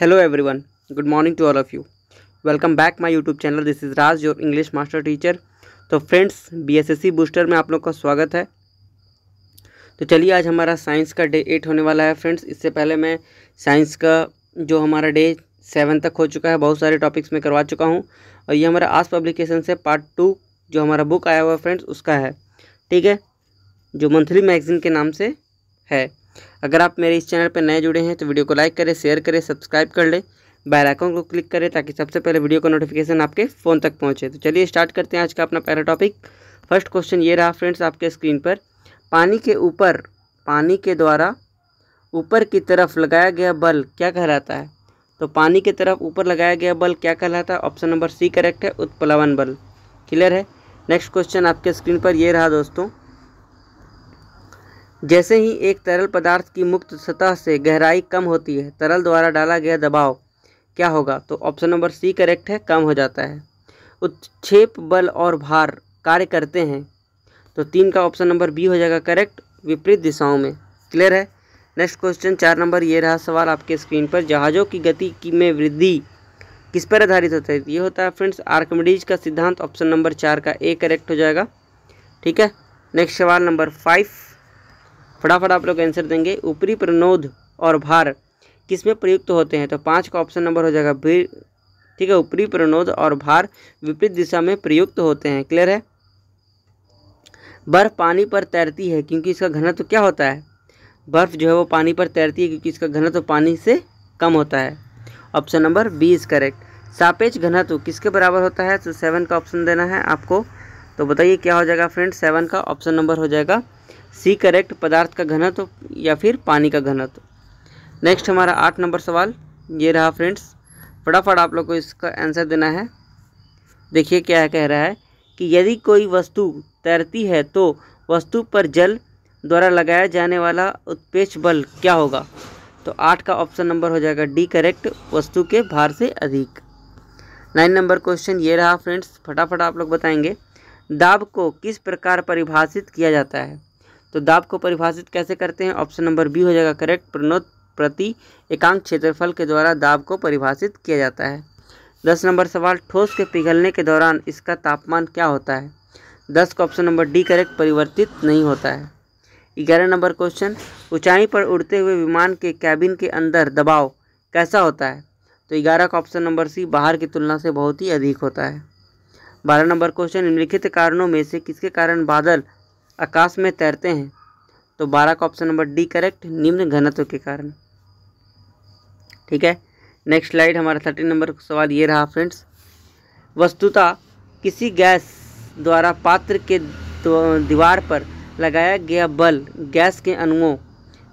hello everyone good morning to all of you welcome back my YouTube channel this is Raj your English master teacher तो friends BSSC booster में आप लोग का स्वागत है तो चलिए आज हमारा साइंस का डे एट होने वाला है फ्रेंड्स इससे पहले मैं साइंस का जो हमारा डे सेवन तक हो चुका है बहुत सारे टॉपिक्स में करवा चुका हूँ और ये हमारा आज पब्लिकेशन से पार्ट टू जो हमारा बुक आया हुआ है फ्रेंड्स उसका है ठीक है जो मंथली मैगजीन के नाम से है अगर आप मेरे इस चैनल पर नए जुड़े हैं तो वीडियो को लाइक करें शेयर करें सब्सक्राइब कर लें बेल आइकन को क्लिक करें ताकि सबसे पहले वीडियो का नोटिफिकेशन आपके फ़ोन तक पहुंचे तो चलिए स्टार्ट करते हैं आज का अपना पहला टॉपिक फर्स्ट क्वेश्चन ये रहा फ्रेंड्स आपके स्क्रीन पर पानी के ऊपर पानी के द्वारा ऊपर की तरफ लगाया गया बल क्या कहलाता है तो पानी की तरफ ऊपर लगाया गया बल क्या कहलाता है ऑप्शन नंबर सी करेक्ट है उत्प्लवन बल क्लियर है नेक्स्ट क्वेश्चन आपके स्क्रीन पर ये रहा दोस्तों जैसे ही एक तरल पदार्थ की मुक्त सतह से गहराई कम होती है तरल द्वारा डाला गया दबाव क्या होगा तो ऑप्शन नंबर सी करेक्ट है कम हो जाता है उत्क्षेप बल और भार कार्य करते हैं तो तीन का ऑप्शन नंबर बी हो जाएगा करेक्ट विपरीत दिशाओं में क्लियर है नेक्स्ट क्वेश्चन चार नंबर ये रहा सवाल आपके स्क्रीन पर जहाज़ों की गति की में वृद्धि किस पर आधारित होता है ये होता है फ्रेंड्स आर्कमिडीज का सिद्धांत ऑप्शन नंबर चार का ए करेक्ट हो जाएगा ठीक है नेक्स्ट सवाल नंबर फाइव फटाफट आप लोग आंसर देंगे ऊपरी प्रनोद और भार किस में प्रयुक्त होते हैं तो पाँच का ऑप्शन नंबर हो जाएगा बी ठीक है ऊपरी प्रनोद और भार विपरीत दिशा में प्रयुक्त होते हैं क्लियर है बर्फ पानी पर तैरती है क्योंकि इसका घनत्व तो क्या होता है बर्फ़ जो है वो पानी पर तैरती है क्योंकि इसका घनत्व तो पानी से कम होता है option number B is correct सापेक्ष घनत्व किसके बराबर होता है तो सेवन का ऑप्शन देना है आपको तो बताइए क्या हो जाएगा फ्रेंड सेवन का ऑप्शन नंबर हो जाएगा सी करेक्ट पदार्थ का घनत्व या फिर पानी का घनत्व नेक्स्ट हमारा आठ नंबर सवाल ये रहा फ्रेंड्स फटाफट आप लोग को इसका आंसर देना है देखिए क्या कह रहा है कि यदि कोई वस्तु तैरती है तो वस्तु पर जल द्वारा लगाया जाने वाला उत्पेक्ष बल क्या होगा तो आठ का ऑप्शन नंबर हो जाएगा डी करेक्ट वस्तु के भार से अधिक नाइन नंबर क्वेश्चन ये रहा फ्रेंड्स फटाफट आप लोग बताएंगे दाब को किस प्रकार परिभाषित किया जाता है तो दाब को परिभाषित कैसे करते हैं ऑप्शन नंबर बी हो जाएगा करेक्ट प्रणोद प्रति एकांक क्षेत्रफल के द्वारा दाब को परिभाषित किया जाता है दस नंबर सवाल ठोस के पिघलने के दौरान इसका तापमान क्या होता है दस का ऑप्शन नंबर डी करेक्ट परिवर्तित नहीं होता है ग्यारह नंबर क्वेश्चन ऊंचाई पर उड़ते हुए विमान के कैबिन के अंदर दबाव कैसा होता है तो ग्यारह का ऑप्शन नंबर सी बाहर की तुलना से बहुत ही अधिक होता है बारह नंबर क्वेश्चन निम्नलिखित कारणों में से किसके कारण बादल आकाश में तैरते हैं तो बारह का ऑप्शन नंबर डी करेक्ट निम्न घनत्व के कारण ठीक है नेक्स्ट स्लाइड हमारा थर्टीन नंबर सवाल ये रहा फ्रेंड्स वस्तुतः किसी गैस द्वारा पात्र के दीवार पर लगाया गया बल गैस के अणुओं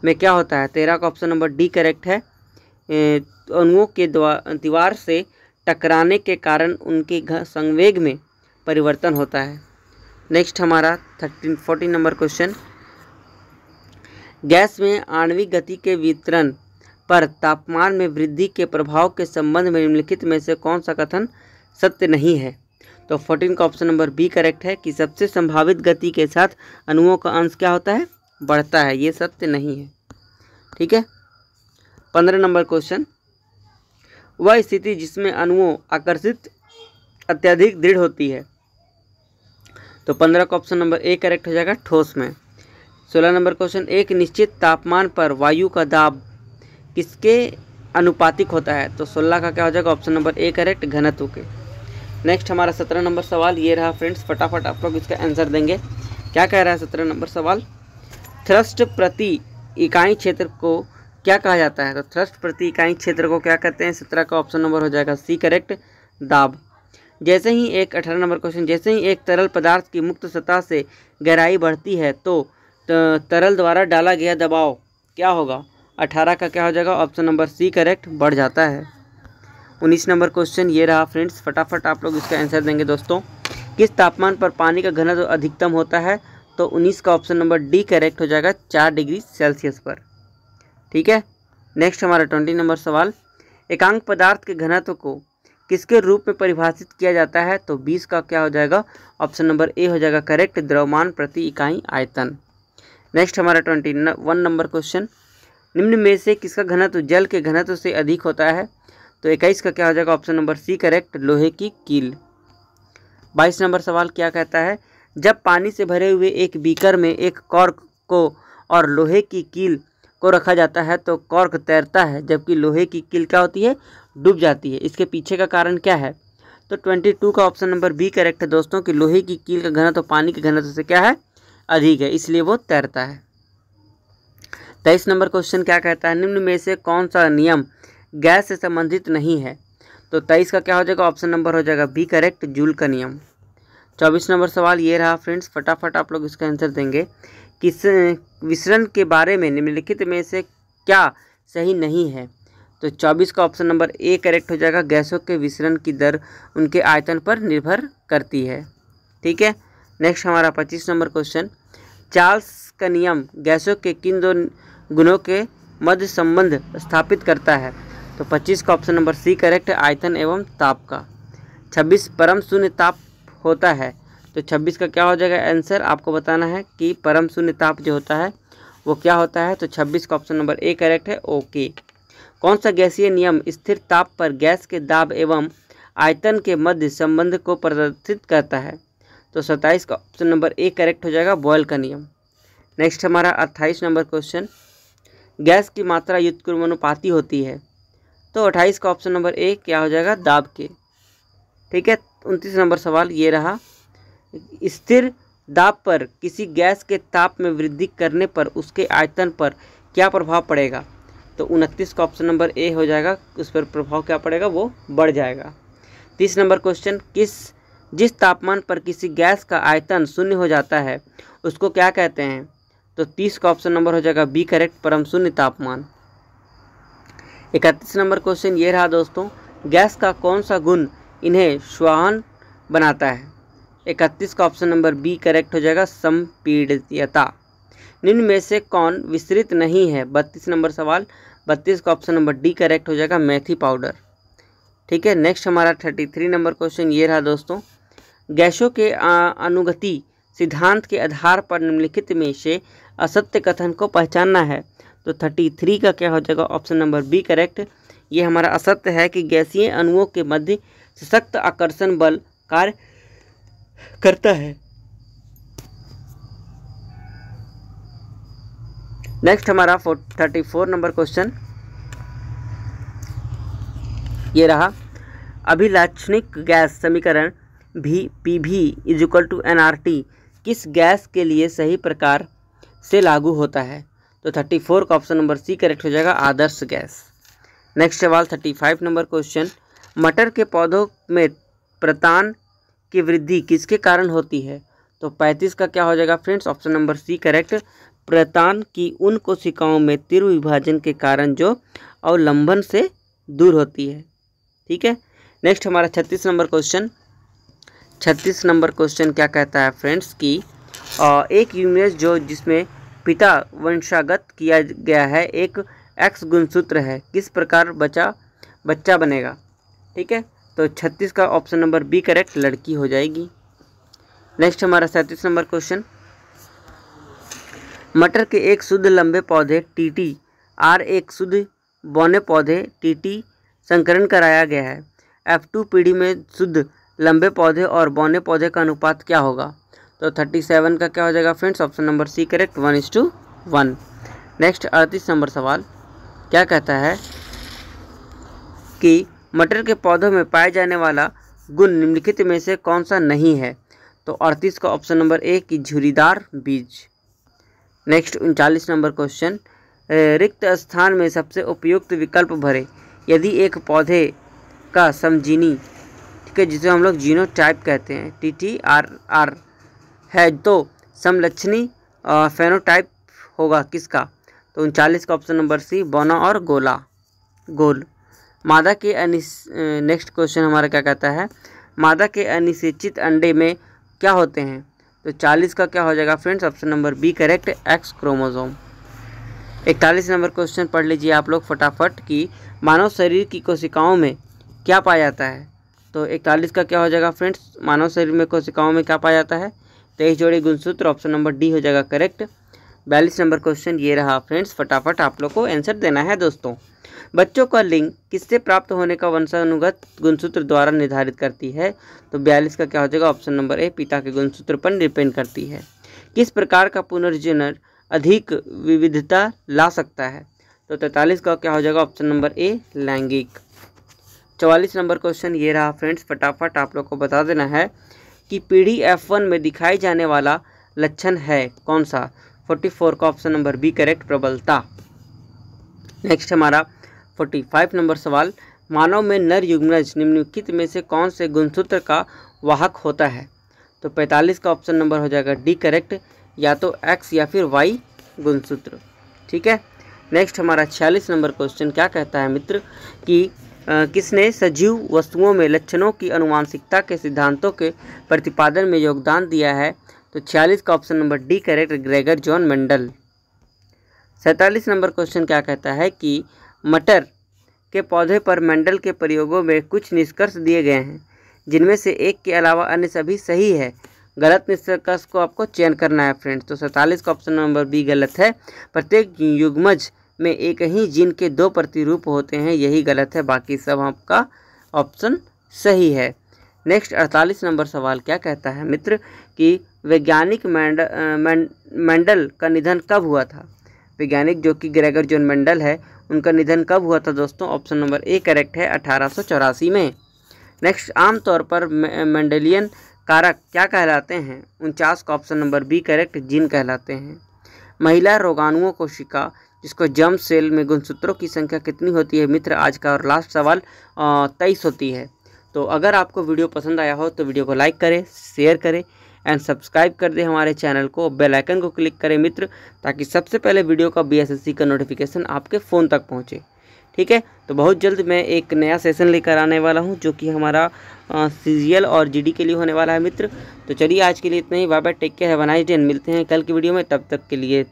में क्या होता है तेरह का ऑप्शन नंबर डी करेक्ट है अणुओं के दीवार से टकराने के कारण उनके संवेग में परिवर्तन होता है नेक्स्ट हमारा thirteen fourteen number question gas में आणविक गति के वितरण पर तापमान में वृद्धि के प्रभाव के संबंध में निम्नलिखित में से कौन सा कथन सत्य नहीं है तो फोर्टीन का ऑप्शन नंबर बी करेक्ट है कि सबसे संभावित गति के साथ अणुओं का अंश क्या होता है बढ़ता है ये सत्य नहीं है ठीक है पंद्रह नंबर क्वेश्चन वह स्थिति जिसमें अणुओं आकर्षित अत्यधिक दृढ़ होती है तो पंद्रह का ऑप्शन नंबर ए करेक्ट हो जाएगा ठोस में सोलह नंबर क्वेश्चन एक निश्चित तापमान पर वायु का दाब किसके अनुपातिक होता है तो सोलह का क्या हो जाएगा ऑप्शन नंबर ए करेक्ट घनत्व के नेक्स्ट हमारा सत्रह नंबर सवाल ये रहा फ्रेंड्स फटाफट आप लोग इसका आंसर देंगे क्या कह रहा है सत्रह नंबर सवाल थ्रस्ट प्रति इकाई क्षेत्र को क्या कहा जाता है तो थ्रस्ट प्रति इकाई क्षेत्र को क्या कहते हैं सत्रह का ऑप्शन नंबर हो जाएगा सी करेक्ट दाब जैसे ही एक अठारह नंबर क्वेश्चन जैसे ही एक तरल पदार्थ की मुक्त सतह से गहराई बढ़ती है तो तरल द्वारा डाला गया दबाव क्या होगा अठारह का क्या हो जाएगा ऑप्शन नंबर सी करेक्ट बढ़ जाता है उन्नीस नंबर क्वेश्चन ये रहा फ्रेंड्स फटाफट आप लोग इसका आंसर देंगे दोस्तों किस तापमान पर पानी का घनत्व अधिकतम होता है तो उन्नीस का ऑप्शन नंबर डी करेक्ट हो जाएगा चार डिग्री सेल्सियस पर ठीक है नेक्स्ट हमारा ट्वेंटी नंबर सवाल एकांक पदार्थ के घनत्व को किसके रूप में परिभाषित किया जाता है तो बीस का क्या हो जाएगा ऑप्शन नंबर ए हो जाएगा करेक्ट द्रव्यमान प्रति इकाई आयतन नेक्स्ट हमारा ट्वेंटी वन नंबर क्वेश्चन निम्न में से किसका घनत्व जल के घनत्व से अधिक होता है तो इक्कीस का क्या हो जाएगा ऑप्शन नंबर सी करेक्ट लोहे की कील बाईस नंबर सवाल क्या कहता है जब पानी से भरे हुए एक बीकर में एक कॉर्क को और लोहे की कील को रखा जाता है तो कॉर्क तैरता है जबकि लोहे की किल क्या होती है डूब जाती है इसके पीछे का कारण क्या है तो ट्वेंटी टू का ऑप्शन नंबर बी करेक्ट है दोस्तों कि लोहे की कील का घनत्व तो पानी के घनत्व तो से क्या है अधिक है इसलिए वो तैरता है तेईस नंबर क्वेश्चन क्या कहता है निम्न में से कौन सा नियम गैस से संबंधित नहीं है तो तेईस का क्या हो जाएगा ऑप्शन नंबर हो जाएगा बी करेक्ट जूल का नियम चौबीस नंबर सवाल ये रहा फ्रेंड्स फटाफट आप लोग इसका आंसर देंगे किस विसरण के बारे में निम्नलिखित में से क्या सही नहीं है तो 24 का ऑप्शन नंबर ए करेक्ट हो जाएगा गैसों के विसरण की दर उनके आयतन पर निर्भर करती है ठीक है नेक्स्ट हमारा 25 नंबर क्वेश्चन चार्ल्स का नियम गैसों के किन दो गुणों के मध्य संबंध स्थापित करता है तो 25 का ऑप्शन नंबर सी करेक्ट आयतन एवं ताप का 26 परम शून्य ताप होता है तो 26 का क्या हो जाएगा आंसर आपको बताना है कि परम शून्य ताप जो होता है वो क्या होता है तो 26 का ऑप्शन नंबर ए करेक्ट है ओके कौन सा गैसीय नियम स्थिर ताप पर गैस के दाब एवं आयतन के मध्य संबंध को प्रदर्शित करता है तो 27 का ऑप्शन नंबर ए करेक्ट हो जाएगा बॉयल का नियम नेक्स्ट हमारा 28 नंबर क्वेश्चन गैस की मात्रा युद्ध कुर्मानुपाती होती है तो 28 का ऑप्शन नंबर ए क्या हो जाएगा दाब के ठीक है उनतीस नंबर सवाल ये रहा स्थिर दाब पर किसी गैस के ताप में वृद्धि करने पर उसके आयतन पर क्या प्रभाव पड़ेगा तो उनतीस का ऑप्शन नंबर ए हो जाएगा उस पर प्रभाव क्या पड़ेगा वो बढ़ जाएगा तीस नंबर क्वेश्चन किस जिस तापमान पर किसी गैस का आयतन शून्य हो जाता है उसको क्या कहते हैं तो तीस का ऑप्शन नंबर हो जाएगा बी करेक्ट परम शून्य तापमान इकतीस नंबर क्वेश्चन ये रहा दोस्तों गैस का कौन सा गुण इन्हें श्वान बनाता है इकतीस का ऑप्शन नंबर बी करेक्ट हो जाएगा संपीड़ितता निम्न में से कौन विस्तृत नहीं है बत्तीस नंबर सवाल बत्तीस का ऑप्शन नंबर डी करेक्ट हो जाएगा मेथी पाउडर ठीक है नेक्स्ट हमारा थर्टी थ्री नंबर क्वेश्चन ये रहा दोस्तों गैसों के अनुगति सिद्धांत के आधार पर निम्नलिखित में से असत्य कथन को पहचानना है तो थर्टी थ्री का क्या हो जाएगा ऑप्शन नंबर बी करेक्ट ये हमारा असत्य है कि गैसीय अणुओं के मध्य सशक्त आकर्षण बल कार्य करता है नेक्स्ट हमारा थर्टी फोर नंबर क्वेश्चन ये रहा अभिलाक्षणिक गैस समीकरण भी P V is equal to N R T किस गैस के लिए सही प्रकार से लागू होता है तो थर्टी फोर का ऑप्शन नंबर सी करेक्ट हो जाएगा आदर्श गैस नेक्स्ट सवाल थर्टी फाइव नंबर क्वेश्चन मटर के पौधों में प्रतान की वृद्धि किसके कारण होती है तो पैंतीस का क्या हो जाएगा friends option number C correct प्रतान की उन कोशिकाओं में तिर विभाजन के कारण जो अवलंबन से दूर होती है ठीक है नेक्स्ट हमारा छत्तीस नंबर क्वेश्चन छत्तीस नंबर क्वेश्चन क्या कहता है फ्रेंड्स कि एक यूनिट जो जिसमें पिता वंशागत किया गया है एक एक्स गुणसूत्र है किस प्रकार बचा बच्चा बनेगा ठीक है तो छत्तीस का ऑप्शन नंबर बी करेक्ट लड़की हो जाएगी नेक्स्ट हमारा सैंतीस नंबर क्वेश्चन मटर के एक शुद्ध लंबे पौधे टीटी आर एक शुद्ध बौने पौधे टीटी संकरण कराया गया है एफ टू पीढ़ी में शुद्ध लंबे पौधे और बौने पौधे का अनुपात क्या होगा तो थर्टी सेवन का क्या हो जाएगा friends option number C correct one is to one next अड़तीस नंबर सवाल क्या कहता है कि मटर के पौधों में पाया जाने वाला गुण निम्नलिखित में से कौन सा नहीं है तो अड़तीस का ऑप्शन नंबर ए की झुरीदार बीज नेक्स्ट उनचालीस नंबर क्वेश्चन रिक्त स्थान में सबसे उपयुक्त विकल्प भरे यदि एक पौधे का समझीनी ठीक है जिसे हम लोग जीनो टाइप कहते हैं टी टी आर आर है तो समलक्षणी फेनोटाइप होगा किसका तो उनचालीस का ऑप्शन नंबर सी बोना और गोला गोल मादा के नेक्स्ट क्वेश्चन हमारा क्या कहता है मादा के अनिश्चित अंडे में क्या होते हैं तो चालीस का क्या हो जाएगा friends option number B correct X chromosome इकतालीस नंबर क्वेश्चन पढ़ लीजिए आप लोग फटाफट कि मानव शरीर की कोशिकाओं में क्या पाया जाता है तो इकतालीस का क्या हो जाएगा फ्रेंड्स मानव शरीर में कोशिकाओं में क्या पाया जाता है तेईस जोड़ी गुणसूत्र ऑप्शन नंबर डी हो जाएगा करेक्ट बयालीस नंबर क्वेश्चन ये रहा फ्रेंड्स फटाफट आप लोग को आंसर देना है दोस्तों बच्चों का लिंग किससे प्राप्त होने का वंशानुगत गुणसूत्र द्वारा निर्धारित करती है तो बयालीस का क्या हो जाएगा ऑप्शन नंबर ए पिता के गुणसूत्र पर डिपेंड करती है किस प्रकार का पुनर्जनन अधिक विविधता ला सकता है तो तैंतालीस का क्या हो जाएगा ऑप्शन नंबर ए लैंगिक चवालीस नंबर क्वेश्चन ये रहा फ्रेंड्स फटाफट आप लोग को बता देना है कि पीढ़ी एफ वन में दिखाई जाने वाला लक्षण है कौन सा फोर्टी फोर का ऑप्शन नंबर बी करेक्ट प्रबलता नेक्स्ट हमारा फोर्टी फाइव नंबर सवाल मानव में नर युग्मज निम्नलिखित में से कौन से गुणसूत्र का वाहक होता है तो पैंतालीस का ऑप्शन नंबर हो जाएगा डी करेक्ट या तो एक्स या फिर वाई गुणसूत्र ठीक है नेक्स्ट हमारा छियालीस नंबर क्वेश्चन क्या कहता है मित्र कि आ, किसने सजीव वस्तुओं में लक्षणों की अनुवांशिकता के सिद्धांतों के प्रतिपादन में योगदान दिया है तो छियालीस का option number D correct Gregor Johann Mendel सैंतालीस नंबर क्वेश्चन क्या कहता है कि मटर के पौधे पर मंडल के प्रयोगों में कुछ निष्कर्ष दिए गए हैं जिनमें से एक के अलावा अन्य सभी सही है गलत निष्कर्ष को आपको चयन करना है फ्रेंड्स तो सैंतालीस का ऑप्शन नंबर बी गलत है प्रत्येक युग्मज में एक ही जीन के दो प्रतिरूप होते हैं यही गलत है बाकी सब आपका ऑप्शन सही है नेक्स्ट अड़तालीस नंबर सवाल क्या कहता है मित्र कि वैज्ञानिक मंडल का निधन कब हुआ था वैज्ञानिक जो कि ग्रेगर जॉन मंडल है उनका निधन कब हुआ था दोस्तों ऑप्शन नंबर ए करेक्ट है अठारह में नेक्स्ट आमतौर पर मंडलियन कारक क्या कहलाते हैं उनचास का option number B correct gene कहलाते हैं महिला रोगाणुओं को शिका जिसको जम सेल में गुणसूत्रों की संख्या कितनी होती है मित्र आज का और लास्ट सवाल तेईस होती है तो अगर आपको वीडियो पसंद आया हो तो वीडियो को लाइक करें शेयर करें एंड सब्सक्राइब कर दें हमारे चैनल को बेल आइकन को क्लिक करें मित्र ताकि सबसे पहले वीडियो का बी का नोटिफिकेशन आपके फ़ोन तक पहुँचे ठीक है तो बहुत जल्द मैं एक नया सेशन लेकर आने वाला हूँ जो कि हमारा सी और जी के लिए होने वाला है मित्र तो चलिए आज के लिए इतना ही बाबा टेक केयर है नाइस डे मिलते हैं कल की वीडियो में तब तक के लिए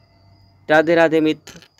राधे राधे मित्र